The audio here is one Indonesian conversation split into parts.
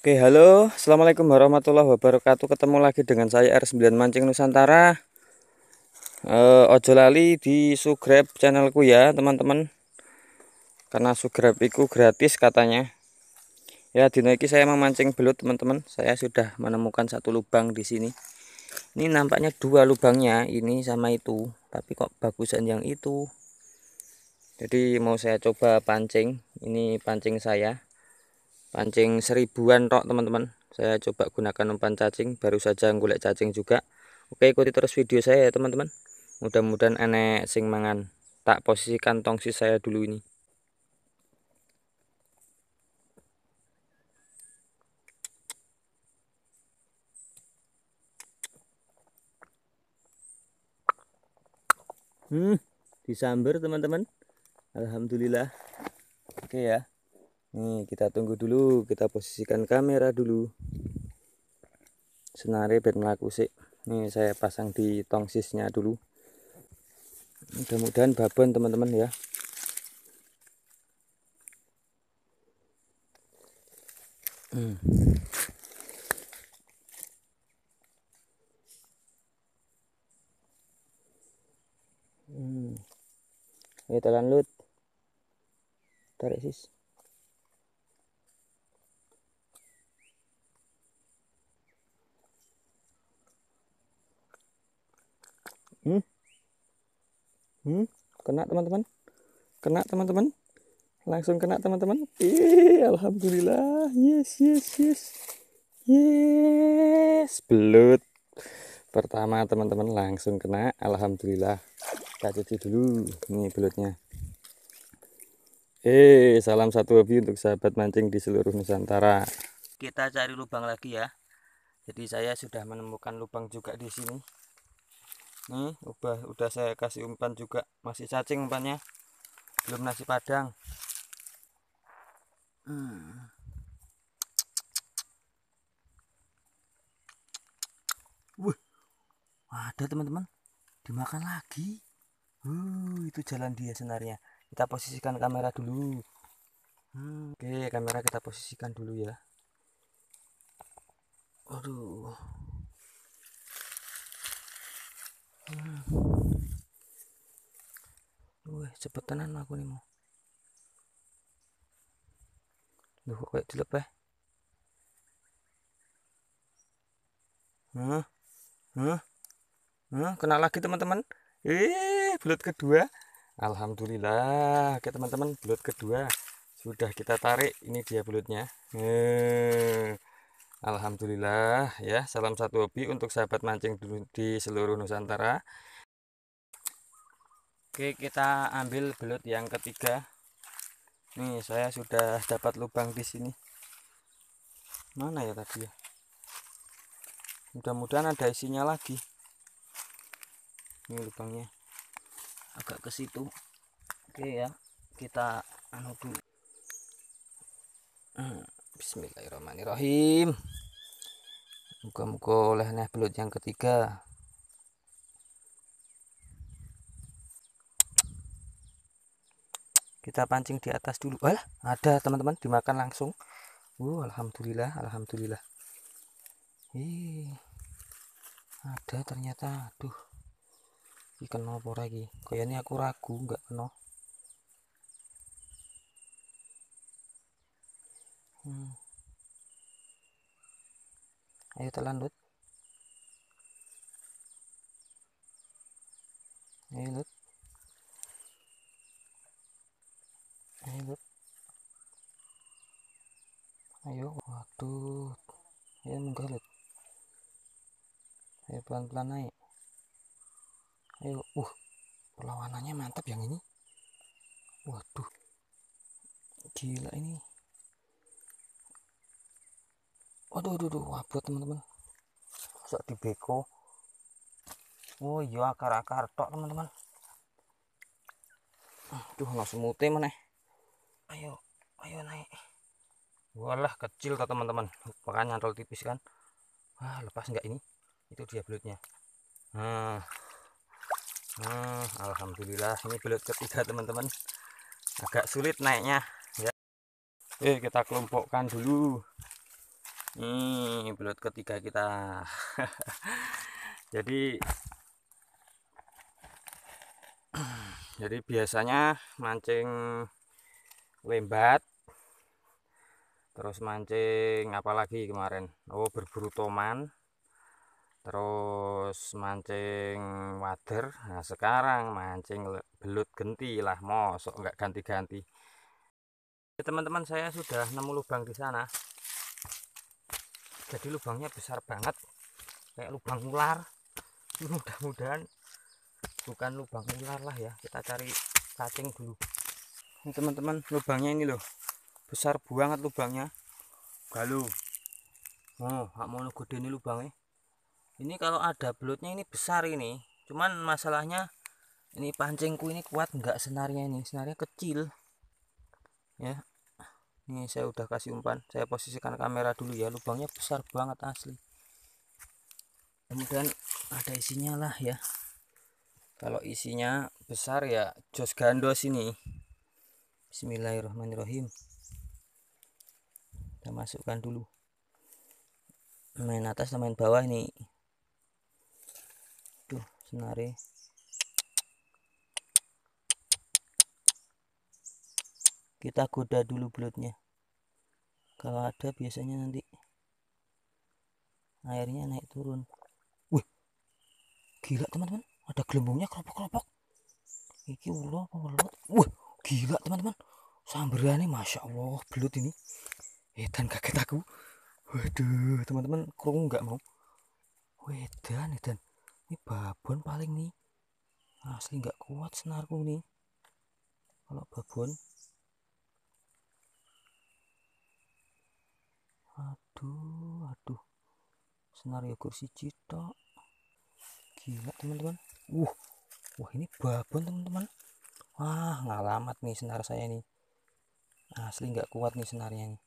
Oke halo Assalamualaikum warahmatullahi wabarakatuh Ketemu lagi dengan saya R9 Mancing Nusantara e, Ojo lali di subscribe channelku ya teman-teman Karena subscribe itu gratis katanya Ya di ini saya memancing belut teman-teman Saya sudah menemukan satu lubang di sini Ini nampaknya dua lubangnya Ini sama itu Tapi kok bagusan yang itu Jadi mau saya coba pancing Ini pancing saya pancing seribuan rok teman-teman saya coba gunakan umpan cacing baru saja ngulek cacing juga oke ikuti terus video saya ya teman-teman mudah-mudahan enek sing mangan tak posisikan tongsi saya dulu ini Hmm, disamber teman-teman. Alhamdulillah. Oke ya. Nih, kita tunggu dulu, kita posisikan kamera dulu. Senare biar melaku sih. Nih, saya pasang di tongsisnya dulu. Mudah-mudahan babon teman-teman ya. Hmm. Hmm. Ayo telan lut. Tarik sis. hmm. Hmm. kena teman-teman kena teman-teman langsung kena teman-teman eh alhamdulillah yes yes yes yes belut pertama teman-teman langsung kena alhamdulillah kita cuci dulu nih belutnya eh salam satu hobi untuk sahabat mancing di seluruh nusantara kita cari lubang lagi ya jadi saya sudah menemukan lubang juga di sini nih hmm, ubah udah saya kasih umpan juga masih cacing umpannya belum nasi padang hmm. ada teman-teman dimakan lagi uh, itu jalan dia sebenarnya kita posisikan kamera dulu hmm. oke kamera kita posisikan dulu ya aduh cepet aku nih mau Duh, kok kayak jelek eh Hah? Hah? Hah? Kena lagi teman-teman. Eh, belut kedua. Alhamdulillah. Oke teman-teman, belut kedua sudah kita tarik. Ini dia belutnya. Eh. Alhamdulillah ya. Salam satu hobi untuk sahabat mancing di seluruh Nusantara. Oke kita ambil belut yang ketiga nih saya sudah dapat lubang di sini mana ya tadi ya mudah-mudahan ada isinya lagi ini lubangnya agak ke situ oke ya kita anu dulu hmm, Bismillahirrahmanirrahim muka-muka olehnya belut yang ketiga kita pancing di atas dulu Alah, ada teman-teman dimakan langsung uh, Alhamdulillah Alhamdulillah hi ada ternyata aduh ikan apa lagi kayaknya aku ragu enggak kena hmm. ayo telan lut pelan-pelan naik ayo uh perlawanannya mantap yang ini waduh gila ini waduh waduh, waduh wabut teman-teman masa di beko oh iya akar-akar tok teman-teman aduh nggak semute mana ayo ayo naik walah kecil tuh teman-teman makanya nyantol tipis kan ah lepas nggak ini itu dia belutnya nah, nah alhamdulillah ini belut ketiga teman-teman agak sulit naiknya ya eh kita kelompokkan dulu ini belut ketiga kita jadi jadi biasanya mancing lembat terus mancing apalagi kemarin oh berburu toman terus mancing water, nah sekarang mancing belut genti lah mosok nggak ganti-ganti teman-teman saya sudah nemu lubang di sana jadi lubangnya besar banget kayak lubang ular mudah-mudahan bukan lubang ular lah ya kita cari cacing dulu ini teman-teman lubangnya ini loh besar banget lubangnya galuh oh hak mau gede ini lubangnya ini kalau ada belutnya ini besar ini cuman masalahnya ini pancingku ini kuat enggak senarnya ini senarnya kecil ya ini saya udah kasih umpan saya posisikan kamera dulu ya lubangnya besar banget asli kemudian ada isinya lah ya kalau isinya besar ya jos gandos ini bismillahirrahmanirrahim kita masukkan dulu main atas main bawah ini senari kita goda dulu belutnya kalau ada biasanya nanti airnya naik turun wih gila teman-teman ada gelembungnya keropok-keropok iki ulo belut wih gila teman-teman nih masya allah belut ini edan kaget aku waduh teman-teman kurung nggak mau wedan edan ini babon paling nih asli nggak kuat senarku nih kalau babon aduh aduh senar ya kursi cito gila teman-teman uh wah ini babon teman-teman wah ngalamat nih senar saya nih asli nggak kuat nih senarnya nih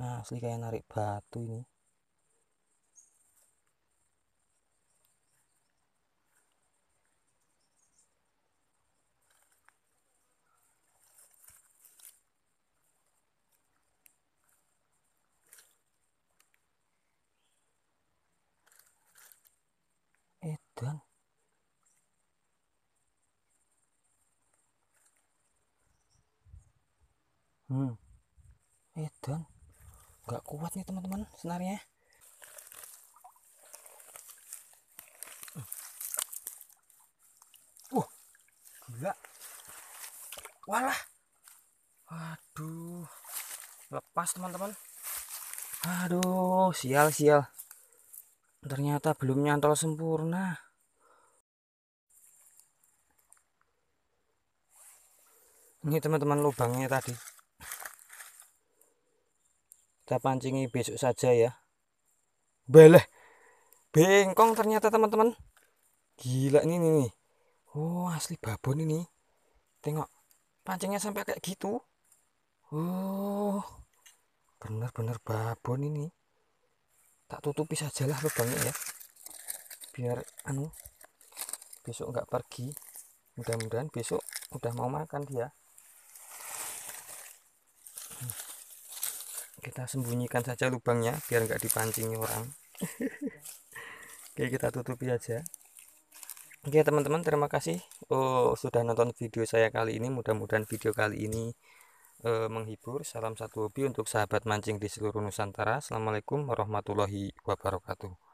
asli kayak narik batu ini Tuhan hmm edan nggak kuat nih teman-teman senarnya uh gila walah aduh lepas teman-teman aduh sial sial ternyata belum nyantol sempurna ini teman-teman lubangnya tadi kita pancingi besok saja ya beleh bengkong ternyata teman-teman gila ini nih, nih oh asli babon ini tengok pancingnya sampai kayak gitu oh bener-bener babon ini tak tutupi sajalah lubangnya ya biar anu besok nggak pergi mudah-mudahan besok udah mau makan dia kita sembunyikan saja lubangnya biar nggak dipancing orang oke kita tutupi aja oke teman-teman terima kasih oh sudah nonton video saya kali ini mudah-mudahan video kali ini eh, menghibur salam satu hobi untuk sahabat mancing di seluruh Nusantara Assalamualaikum warahmatullahi wabarakatuh